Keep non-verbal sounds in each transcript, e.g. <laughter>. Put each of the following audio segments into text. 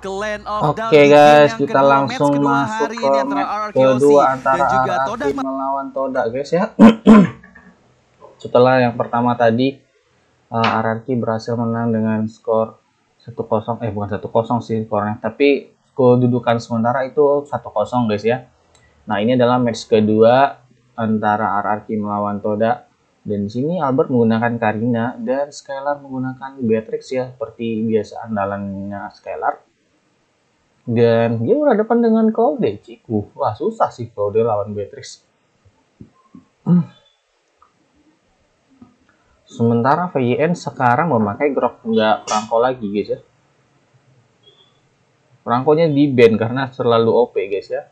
Clan of Oke okay, guys, yang kita langsung masuk ke kedua antara dan Toda melawan Toda guys ya. <clears throat> Setelah yang pertama tadi uh, eh, RRQ berhasil menang dengan skor 1-0 eh bukan 1-0 sih skornya, tapi skor dudukan sementara itu 1-0 guys ya. Nah, ini adalah match kedua antara Araki melawan Toda dan di sini Albert menggunakan Karina dan Skylar menggunakan Beatrix ya seperti biasa andalannya Skylar dan dia berhadapan dengan Claude, Ciku. Uh, wah, susah sih Claude lawan Beatrix. Sementara VYN sekarang memakai grok nggak perangko lagi guys ya. Perangkonya di band karena terlalu OP guys ya.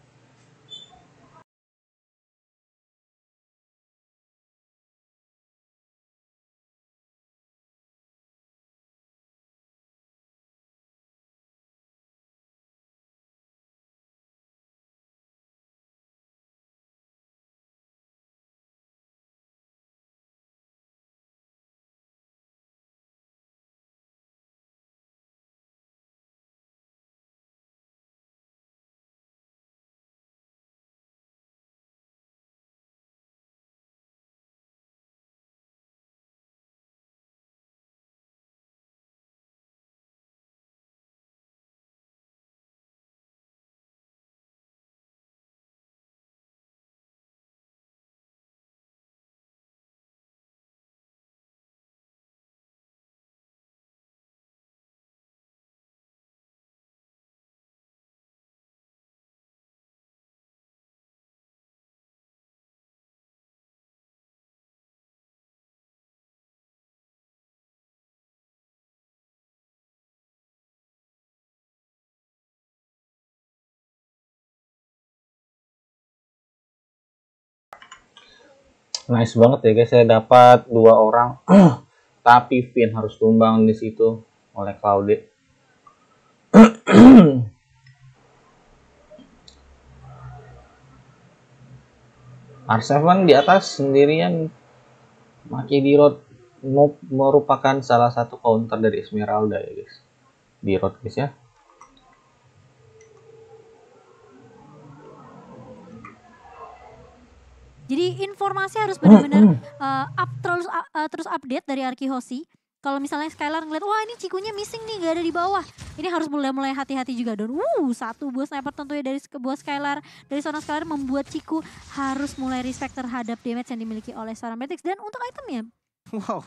nice banget ya guys saya dapat dua orang <clears throat> tapi Finn harus tumbang di situ oleh Claude R7 <clears throat> di atas sendirian Maki di road merupakan salah satu counter dari Esmeralda ya guys di road guys ya masih harus hmm, benar-benar uh, up terus uh, terus update dari Arki Hoshi. Kalau misalnya Skylar ngeliat, wah ini cikunya missing nih, gak ada di bawah. Ini harus mulai mulai hati-hati juga. Dan wuh satu buah sniper tentunya dari sebuah Skylar, dari seorang Skylar membuat ciku harus mulai respect terhadap damage yang dimiliki oleh seorang Matrix. Dan untuk itemnya. Wow,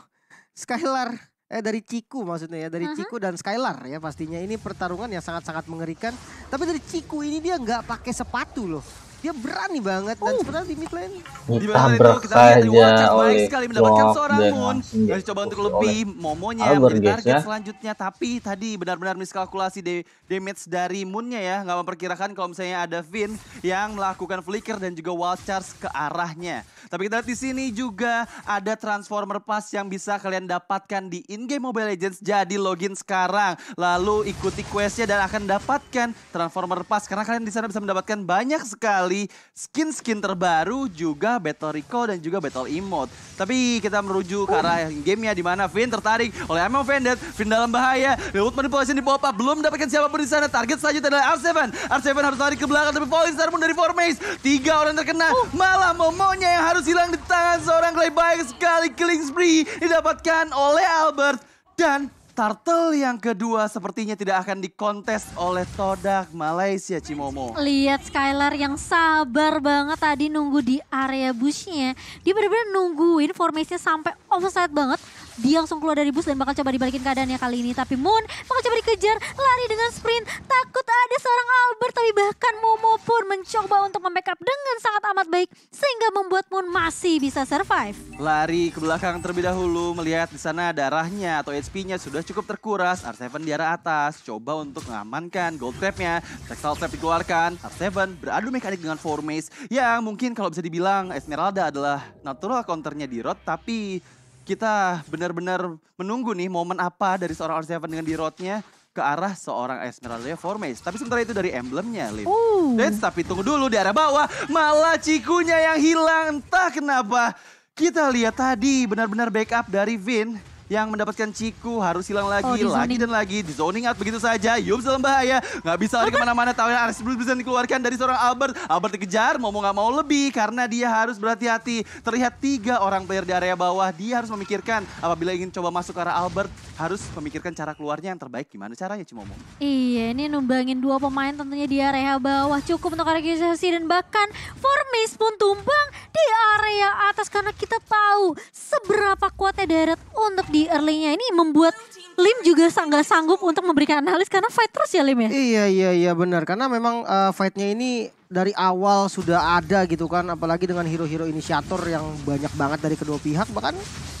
Skylar eh dari Ciku maksudnya ya dari uh mm-hmm. -huh. Ciku dan Skylar ya pastinya ini pertarungan yang sangat-sangat mengerikan tapi dari Ciku ini dia nggak pakai sepatu loh dia berani banget dan sebenarnya uh. di mid lane di mana itu kita lihat rewardnya baik sekali mendapatkan seorang Moon masih coba untuk lebih momonya menjadi target ya. selanjutnya tapi tadi benar-benar miskalkulasi damage dari Moonnya ya nggak memperkirakan kalau misalnya ada Vin yang melakukan flicker dan juga wall charge ke arahnya tapi kita lihat di sini juga ada transformer pass yang bisa kalian dapatkan di in game Mobile Legends jadi login sekarang lalu ikuti questnya dan akan dapatkan transformer pass karena kalian di sana bisa mendapatkan banyak sekali skin-skin terbaru juga Battle Recall dan juga Battle Emote. Tapi kita merujuk ke arah oh. gamenya di mana Finn tertarik oleh MMO Vended. Finn dalam bahaya. Lewat manipulasi di pop-up. Belum dapatkan pun di sana. Target selanjutnya adalah R7. R7 harus lari ke belakang tapi Falling Star pun dari Formace. Tiga orang terkena. Oh. Malah Momonya yang harus hilang di tangan seorang Clay. Baik sekali killing spree didapatkan oleh Albert dan Turtle yang kedua sepertinya tidak akan dikontes oleh Todak Malaysia Cimomo. Lihat Skylar yang sabar banget tadi nunggu di area busnya Dia benar-benar nungguin formasinya sampai offside banget. Dia langsung keluar dari bus dan bakal coba dibalikin keadaannya kali ini. Tapi Moon bakal coba dikejar, lari dengan sprint. Takut ada seorang Albert, tapi bahkan Momo pun mencoba untuk membackup dengan sangat amat baik. Sehingga membuat Moon masih bisa survive. Lari ke belakang terlebih dahulu, melihat di sana darahnya atau HP-nya sudah cukup terkuras. R7 di arah atas, coba untuk mengamankan gold trap-nya. Textile trap dikeluarkan, R7 beradu mekanik dengan Four maze yang mungkin kalau bisa dibilang Esmeralda adalah natural counternya di Rot, tapi kita benar-benar menunggu nih momen apa dari seorang R7 dengan dirotnya roadnya ke arah seorang Esmeralda Formes. Tapi sementara itu dari emblemnya, Lin. Uh. Dan tapi tunggu dulu di arah bawah, malah cikunya yang hilang entah kenapa. Kita lihat tadi benar-benar backup dari Vin yang mendapatkan ciku harus hilang lagi, oh, lagi dan lagi. Di zoning out begitu saja. Yum dalam bahaya. Nggak bisa lari kemana-mana. Tawaran Aris belum bisa dikeluarkan dari seorang Albert. Albert dikejar, mau nggak mau lebih karena dia harus berhati-hati. Terlihat tiga orang player di area bawah. Dia harus memikirkan apabila ingin coba masuk ke arah Albert. Harus memikirkan cara keluarnya yang terbaik. Gimana caranya Cimomo? Iya, ini numbangin dua pemain tentunya di area bawah. Cukup untuk organisasi dan bahkan Formis pun tumbang di area atas. Karena kita tahu seberapa kuatnya deret untuk di early Erlingnya ini membuat Lim juga nggak sanggup untuk memberikan analis karena fight terus ya Lim ya. Iya iya iya benar karena memang uh, fightnya ini dari awal sudah ada gitu kan apalagi dengan hero-hero inisiator yang banyak banget dari kedua pihak bahkan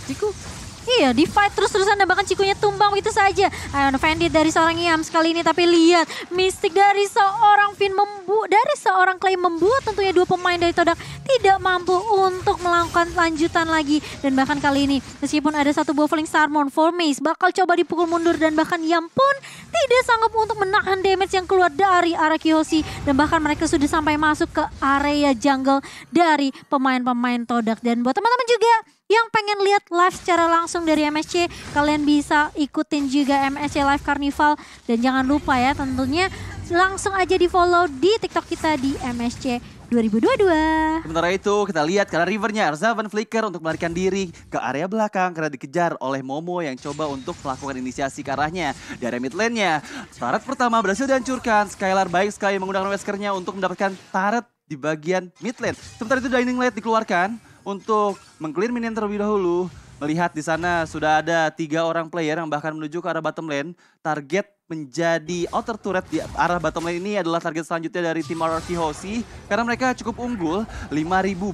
Ciku Iya, di fight terus-terusan dan bahkan cikunya tumbang begitu saja. Ion Bandit dari seorang iam sekali ini tapi lihat mistik dari seorang Finn membu dari seorang Clay membuat tentunya dua pemain dari Todak tidak mampu untuk melakukan lanjutan lagi dan bahkan kali ini meskipun ada satu Bowling Sarmon maze bakal coba dipukul mundur dan bahkan iam pun tidak sanggup untuk menahan damage yang keluar dari arah Kiyoshi dan bahkan mereka sudah sampai masuk ke area jungle dari pemain-pemain Todak dan buat teman-teman juga yang pengen lihat live secara langsung dari MSC, kalian bisa ikutin juga MSC Live Carnival. Dan jangan lupa ya tentunya langsung aja di follow di TikTok kita di MSC 2022. Sementara itu kita lihat karena rivernya Arzavan Flicker untuk melarikan diri ke area belakang karena dikejar oleh Momo yang coba untuk melakukan inisiasi ke arahnya. Dari mid lane-nya, turret pertama berhasil dihancurkan. Skylar baik sekali menggunakan weskernya untuk mendapatkan tarot di bagian mid lane. Sementara itu Dining Light dikeluarkan untuk mengclear minion terlebih dahulu. Melihat di sana sudah ada tiga orang player yang bahkan menuju ke arah bottom lane. Target menjadi outer turret di arah bottom lane ini adalah target selanjutnya dari tim RRQ Hoshi. Karena mereka cukup unggul, 5.000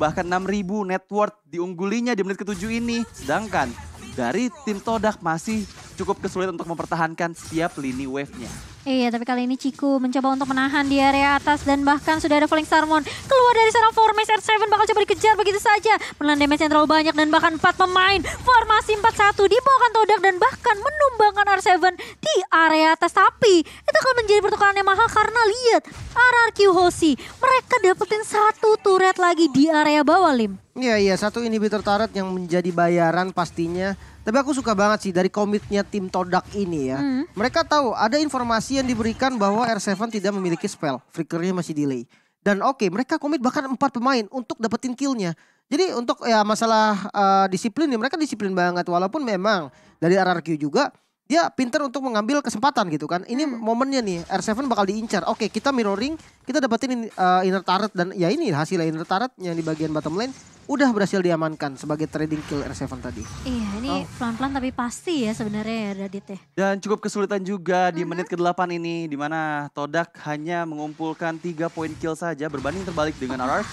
bahkan 6.000 net worth diunggulinya di menit ke-7 ini. Sedangkan dari tim Todak masih cukup kesulitan untuk mempertahankan setiap lini wave-nya. Iya, tapi kali ini Ciku mencoba untuk menahan di area atas dan bahkan sudah ada Falling Starmon. Keluar dari sarang formas R7 bakal coba dikejar begitu saja. Menelan damage yang terlalu banyak dan bahkan 4 pemain. Formasi 4-1 dibawakan Todak dan bahkan menumbangkan R7 di area atas. Tapi itu akan menjadi pertukaran yang mahal karena lihat RRQ Hoshi. Mereka dapetin satu turret lagi di area bawah Lim. Iya, iya. Satu inhibitor turret yang menjadi bayaran pastinya tapi aku suka banget sih dari komitnya tim Todak ini ya. Hmm. Mereka tahu ada informasi yang diberikan bahwa R7 tidak memiliki spell, flickernya masih delay. Dan oke, okay, mereka komit bahkan empat pemain untuk dapetin killnya. Jadi untuk ya masalah uh, disiplin nih ya, mereka disiplin banget walaupun memang dari RRQ juga dia pinter untuk mengambil kesempatan gitu kan. Ini hmm. momennya nih R7 bakal diincar. Oke, kita mirroring, kita dapetin uh, inner turret dan ya ini hasil inner turret yang di bagian bottom lane udah berhasil diamankan sebagai trading kill R7 tadi. Iya, ini oh. pelan-pelan oh. tapi pasti ya sebenarnya ya Radit ya. Dan cukup kesulitan juga di mm -hmm. menit ke-8 ini di mana Todak hanya mengumpulkan 3 poin kill saja berbanding terbalik dengan RRQ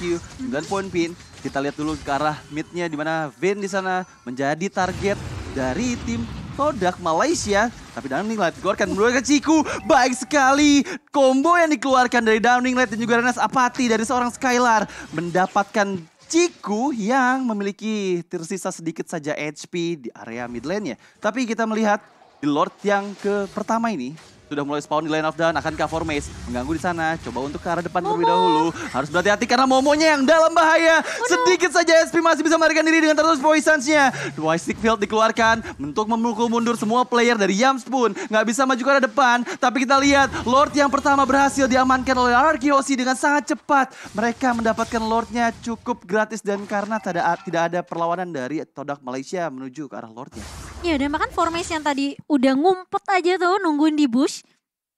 9 mm-hmm. poin pin. Kita lihat dulu ke arah midnya di mana Vayne di sana menjadi target dari tim produk Malaysia. Tapi Downing Light dikeluarkan menurut Ciku. Baik sekali. Combo yang dikeluarkan dari Downing Light dan juga Renas Apati dari seorang Skylar. Mendapatkan Ciku yang memiliki tersisa sedikit saja HP di area mid lane-nya. Tapi kita melihat di Lord yang ke pertama ini sudah mulai spawn di line of akan akankah maze mengganggu di sana? Coba untuk ke arah depan Momo. terlebih dahulu. Harus berhati-hati karena Momonya yang dalam bahaya. no. Sedikit saja SP masih bisa melarikan diri dengan terus poisonsnya. Dua Stickfield dikeluarkan, untuk memukul mundur semua player dari pun Nggak bisa maju ke arah depan, tapi kita lihat Lord yang pertama berhasil diamankan oleh Arkihosi dengan sangat cepat. Mereka mendapatkan Lordnya cukup gratis dan karena tidak ada perlawanan dari Todak Malaysia menuju ke arah Lordnya. Ya dan bahkan formation yang tadi udah ngumpet aja tuh nungguin di bush.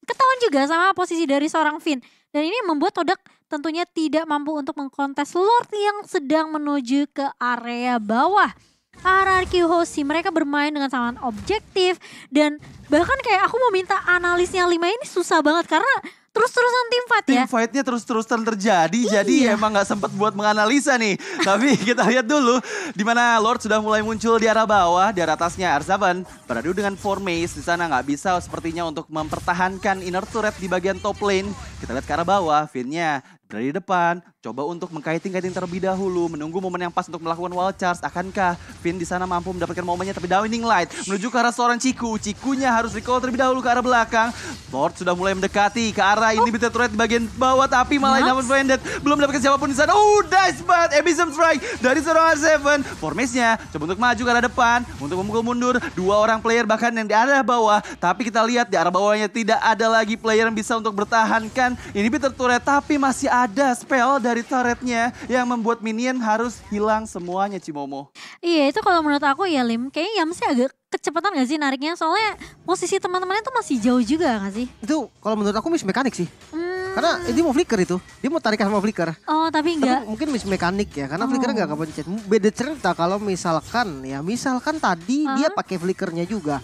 Ketahuan juga sama posisi dari seorang Finn. Dan ini membuat Todak tentunya tidak mampu untuk mengkontes Lord yang sedang menuju ke area bawah hierarki hosi mereka bermain dengan sangat objektif dan bahkan kayak aku mau minta analisnya lima ini susah banget karena terus-terusan tim fight ya? Tim fightnya terus-terusan terjadi, iya. jadi emang nggak sempat buat menganalisa nih. Tapi <laughs> kita lihat dulu, di mana Lord sudah mulai muncul di arah bawah, di arah atasnya R7. Beradu dengan four maze di sana nggak bisa sepertinya untuk mempertahankan inner turret di bagian top lane. Kita lihat ke arah bawah, Finnya dari depan, Coba untuk mengkaiting-kaiting terlebih dahulu, menunggu momen yang pas untuk melakukan wall charge. Akankah Finn di sana mampu mendapatkan momennya? Tapi Downing Light menuju ke arah seorang Ciku. Cikunya harus recall terlebih dahulu ke arah belakang. Lord sudah mulai mendekati ke arah ini Bitter Turret di bagian bawah, tapi malah namun blended. belum mendapatkan siapapun di sana. Oh, nice banget Abyssum Strike dari seorang R7. coba untuk maju ke arah depan, untuk memukul mundur dua orang player bahkan yang di arah bawah. Tapi kita lihat di arah bawahnya tidak ada lagi player yang bisa untuk bertahankan ini Peter Turret, tapi masih ada spell dari turretnya yang membuat minion harus hilang semuanya Cimomo. Iya itu kalau menurut aku ya Lim, kayaknya Yamsi agak kecepatan gak sih nariknya? Soalnya posisi teman-temannya tuh masih jauh juga gak sih? Itu kalau menurut aku miss mekanik sih. Hmm. Karena eh, dia mau flicker itu. Dia mau tarik sama flicker. Oh tapi enggak. mungkin miss mekanik ya. Karena oh. flicker enggak kepencet. Beda cerita kalau misalkan ya. Misalkan tadi uh -huh. dia pakai flickernya juga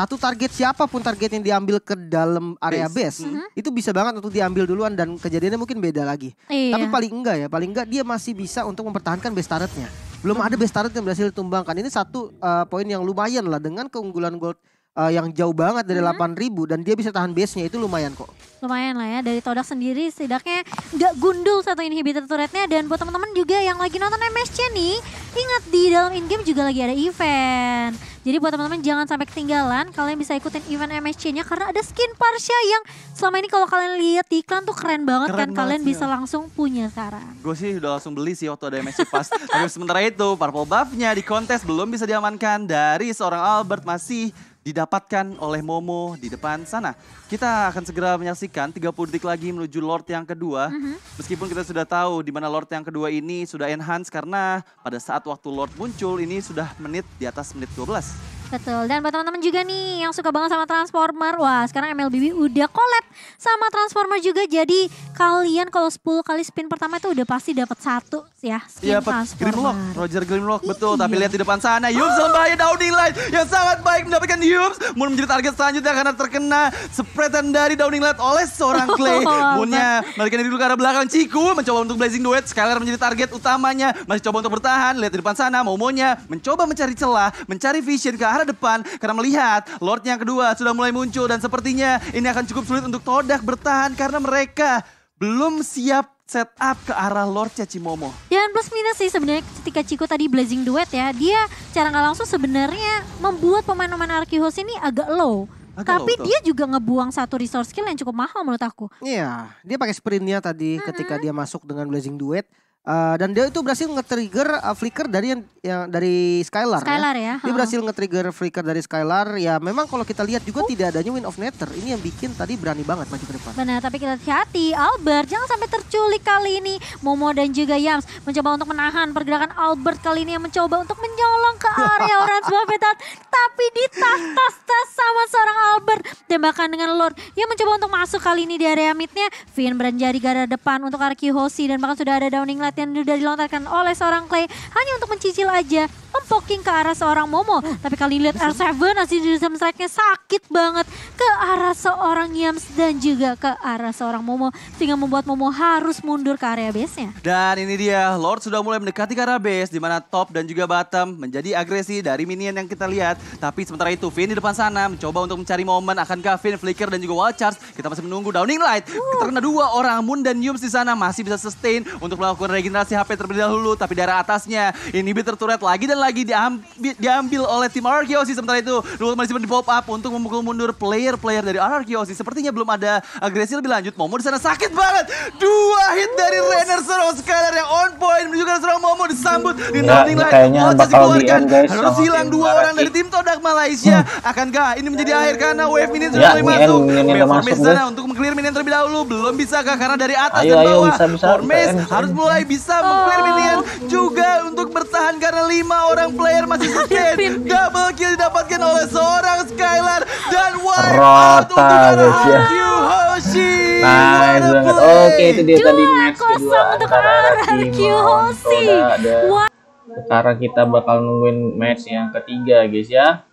satu target siapapun target yang diambil ke dalam area base, base mm -hmm. itu bisa banget untuk diambil duluan dan kejadiannya mungkin beda lagi. Iya. Tapi paling enggak ya, paling enggak dia masih bisa untuk mempertahankan base turretnya. Belum mm -hmm. ada base turret yang berhasil ditumbangkan. Ini satu uh, poin yang lumayan lah dengan keunggulan gold uh, yang jauh banget dari mm-hmm. delapan hmm. ribu dan dia bisa tahan base-nya itu lumayan kok. Lumayan lah ya dari Todak sendiri setidaknya nggak gundul satu inhibitor turretnya dan buat teman-teman juga yang lagi nonton MSC nih ingat di dalam in game juga lagi ada event. Jadi buat teman-teman jangan sampai ketinggalan, kalian bisa ikutin event MSC-nya karena ada skin Parsha yang selama ini kalau kalian lihat di iklan tuh keren banget keren kan. Banget kalian sih. bisa iya. langsung punya sekarang. Gue sih udah langsung beli sih waktu ada MSC pas. <laughs> Tapi sementara itu, purple buff-nya di kontes belum bisa diamankan dari seorang Albert masih didapatkan oleh Momo di depan sana. Kita akan segera menyaksikan 30 detik lagi menuju Lord yang kedua. Mm -hmm. Meskipun kita sudah tahu di mana Lord yang kedua ini sudah enhance karena pada saat waktu Lord muncul ini sudah menit di atas menit 12. Betul. Dan buat teman-teman juga nih yang suka banget sama Transformer. Wah, sekarang MLBB udah collab sama Transformer juga. Jadi kalian kalau 10 kali spin pertama itu udah pasti dapat satu ya skin iya, dapet Transformer. Grimlock, Roger Grimlock betul. Tapi iya. lihat di depan sana, Yums oh. Downing Light yang sangat baik mendapatkan Yums. Moon menjadi target selanjutnya karena terkena spreadan dari Downing Light oleh seorang <laughs> Clay. murnya Moonnya melarikan diri dulu ke arah belakang. Ciku mencoba untuk Blazing Duet. Skyler menjadi target utamanya. Masih coba untuk bertahan. Lihat di depan sana, Momonya mencoba mencari celah, mencari vision ke arah arah depan karena melihat Lordnya yang kedua sudah mulai muncul dan sepertinya ini akan cukup sulit untuk Todak bertahan karena mereka belum siap setup ke arah Lord Caci Momo. Dan plus minus sih sebenarnya ketika Ciko tadi blazing duet ya, dia cara nggak langsung sebenarnya membuat pemain-pemain Archivos ini agak low. Agak Tapi low, dia juga ngebuang satu resource skill yang cukup mahal menurut aku. Iya, dia pakai sprintnya tadi mm -hmm. ketika dia masuk dengan blazing duet. Eh, dan dia itu berhasil nge-trigger uh, flicker dari yang, yang dari Skylar. Ya. Skylar ya. ya. Dia berhasil nge-trigger flicker dari Skylar. Ya memang kalau kita lihat juga uh. tidak adanya Wind of Nether. Ini yang bikin tadi berani banget maju ke depan. Benar, tapi kita hati-hati Albert jangan sampai terculik kali ini. Momo dan juga Yams mencoba untuk menahan pergerakan Albert kali ini yang mencoba untuk menyolong ke area <laughs> orang sebuah petat. Tapi ditas tas sama seorang Albert. Tembakan dengan Lord yang mencoba untuk masuk kali ini di area midnya. Finn beranjari garda depan untuk Arki Hoshi dan bahkan sudah ada Downing karet yang sudah dilontarkan oleh seorang Clay hanya untuk mencicil aja mempoking ke arah seorang Momo. Oh. Tapi kali lihat R7 masih di strike-nya sakit banget ke arah seorang Yams dan juga ke arah seorang Momo sehingga membuat Momo harus mundur ke area base-nya. Dan ini dia, Lord sudah mulai mendekati ke arah base Dimana top dan juga bottom menjadi agresi dari minion yang kita lihat. Tapi sementara itu Finn di depan sana mencoba untuk mencari momen akan Finn, Flicker dan juga Wild Charge. Kita masih menunggu Downing Light. Uh. Terkena dua orang Moon dan Yums di sana masih bisa sustain untuk melakukan regenerasi HP terlebih dahulu tapi darah atasnya ini inhibitor turret lagi dan lagi diambil, diambil oleh tim Arkeosis sementara itu Lord masih di pop up untuk memukul mundur player player-player dari RRQ sepertinya belum ada agresi lebih lanjut. Momo di sana sakit banget. Dua hit dari Rainer serong Skylar yang on point menunjukkan serong Momo disambut di nanti line. Kayaknya Mocha bakal guys. Harus hilang dua orang dari tim Todak Malaysia. Akankah ini menjadi akhir karena wave ya, minion sudah mulai masuk. Wave sana untuk mengclear minion terlebih dahulu. Belum bisa kah karena dari atas dan bawah. Formes harus mulai bisa mengclear minion oh. juga untuk bertahan karena lima orang player masih <laughs> sustain. Double kill didapatkan oleh seorang Skylar dan White guys ya. Nice banget. Oke, itu dia tadi match kedua antara Rakimo Sekarang kita bakal nungguin match yang ketiga, guys ya.